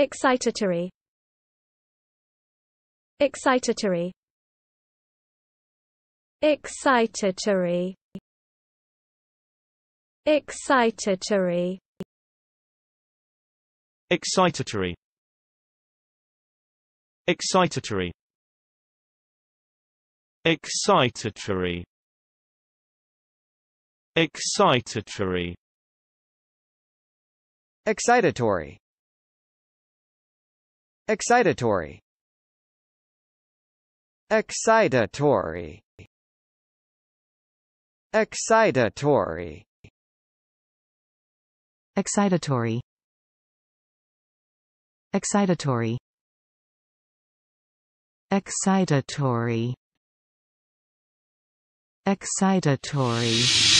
Excitatory Excitatory Excitatory Excitatory Excitatory Excitatory Excitatory Excitatory Excitatory Excitatory. Excitatory. Excitatory. Excitatory. Excitatory. Excitatory. Excitatory.